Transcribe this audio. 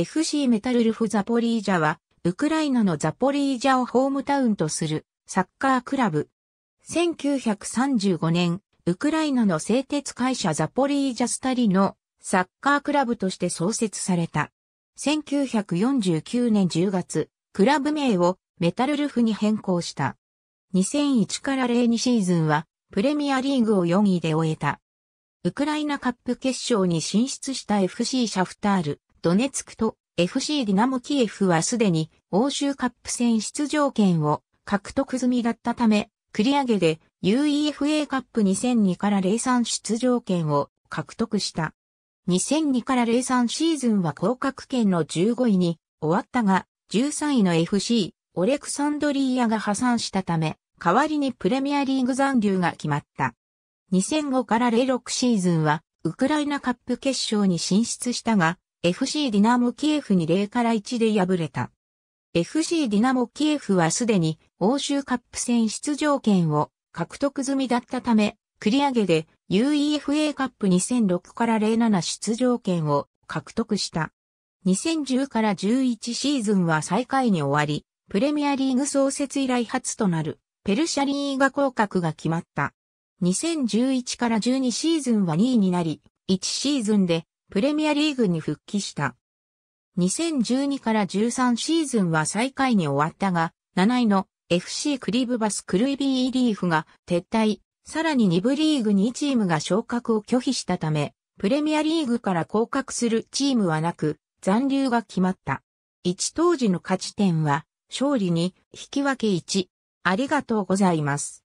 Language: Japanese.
FC メタルルフザポリージャは、ウクライナのザポリージャをホームタウンとするサッカークラブ。1935年、ウクライナの製鉄会社ザポリージャスタリのサッカークラブとして創設された。1949年10月、クラブ名をメタルルフに変更した。2001から02シーズンはプレミアリーグを4位で終えた。ウクライナカップ決勝に進出した FC シャフタール。ドネツクと FC ディナモキエフはすでに欧州カップ戦出場権を獲得済みだったため、繰り上げで UEFA カップ2002から03出場権を獲得した。2002から03シーズンは降格圏の15位に終わったが、13位の FC、オレクサンドリーヤが破産したため、代わりにプレミアリーグ残留が決まった。2005から06シーズンは、ウクライナカップ決勝に進出したが、FC ディナモキエフに0から1で敗れた。FC ディナモキエフはすでに欧州カップ戦出場権を獲得済みだったため、繰り上げで UEFA カップ2006から07出場権を獲得した。2010から11シーズンは最下位に終わり、プレミアリーグ創設以来初となるペルシャリーガ降格が決まった。2011から12シーズンは2位になり、1シーズンでプレミアリーグに復帰した。2012から13シーズンは最下位に終わったが、7位の FC クリブバスクルイビーリーフが撤退、さらに2部リーグ2チームが昇格を拒否したため、プレミアリーグから降格するチームはなく、残留が決まった。1当時の勝ち点は、勝利に引き分け1。ありがとうございます。